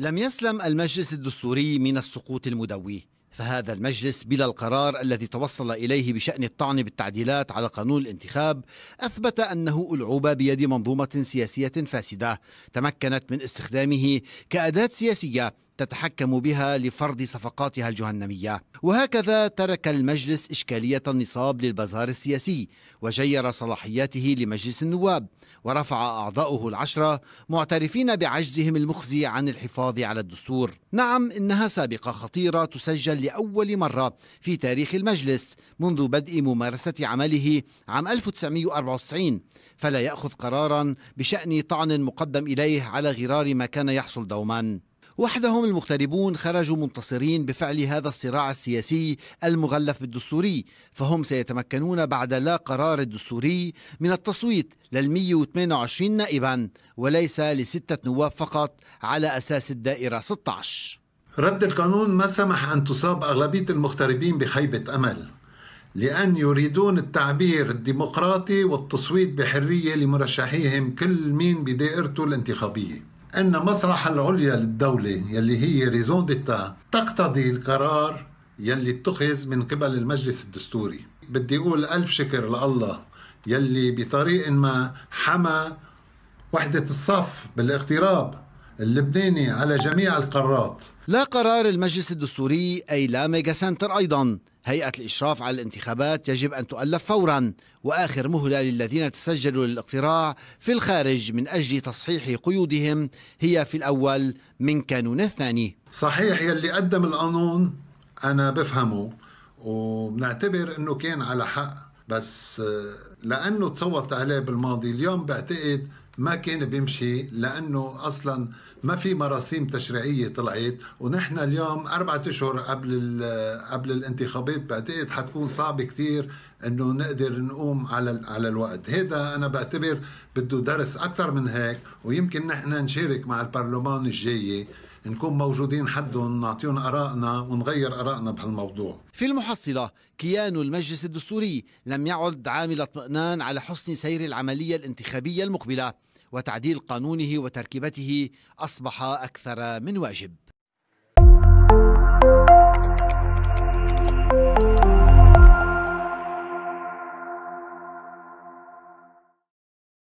لم يسلم المجلس الدستوري من السقوط المدوي فهذا المجلس بلا القرار الذي توصل إليه بشأن الطعن بالتعديلات على قانون الانتخاب أثبت أنه ألعوب بيد منظومة سياسية فاسدة تمكنت من استخدامه كأداة سياسية تتحكم بها لفرض صفقاتها الجهنمية وهكذا ترك المجلس إشكالية النصاب للبازار السياسي وجير صلاحياته لمجلس النواب ورفع أعضاؤه العشرة معترفين بعجزهم المخزي عن الحفاظ على الدستور نعم إنها سابقة خطيرة تسجل لأول مرة في تاريخ المجلس منذ بدء ممارسة عمله عام 1994 فلا يأخذ قرارا بشأن طعن مقدم إليه على غرار ما كان يحصل دوما وحدهم المغتربون خرجوا منتصرين بفعل هذا الصراع السياسي المغلف بالدستوري فهم سيتمكنون بعد لا قرار الدستوري من التصويت لل 128 نائبا وليس لستة نواب فقط على أساس الدائرة 16 رد القانون ما سمح أن تصاب أغلبية المغتربين بخيبة أمل لأن يريدون التعبير الديمقراطي والتصويت بحرية لمرشحيهم كل مين بدائرته الانتخابية أن مسرح العليا للدولة يلي هي ريزون ديتا تقتضي القرار يلي اتخذ من قبل المجلس الدستوري بدي أقول ألف شكر لله يلي بطريق ما حمى وحدة الصف بالاغتراب اللبناني على جميع القارات لا قرار المجلس الدستوري أي لا ميجا سنتر أيضا هيئة الإشراف على الانتخابات يجب أن تؤلف فورا وآخر مهلة للذين تسجلوا للاقتراع في الخارج من أجل تصحيح قيودهم هي في الأول من كانون الثاني صحيح يلي قدم القانون أنا بفهمه وبنعتبر أنه كان على حق بس آه، لأنه تصوت عليه بالماضي اليوم بعتقد ما كان بيمشي لانه اصلا ما في مراسيم تشريعيه طلعت ونحن اليوم أربعة اشهر قبل قبل الانتخابات بعتقد حتكون صعب كثير انه نقدر نقوم على على الوقت هذا انا بعتبر بده درس اكثر من هيك ويمكن نحن نشارك مع البرلمان الجايه نكون موجودين حدهم نعطيهم ارائنا ونغير ارائنا بهالموضوع. في المحصله كيان المجلس الدستوري لم يعد عامل اطمئنان على حسن سير العمليه الانتخابيه المقبله وتعديل قانونه وتركيبته اصبح اكثر من واجب.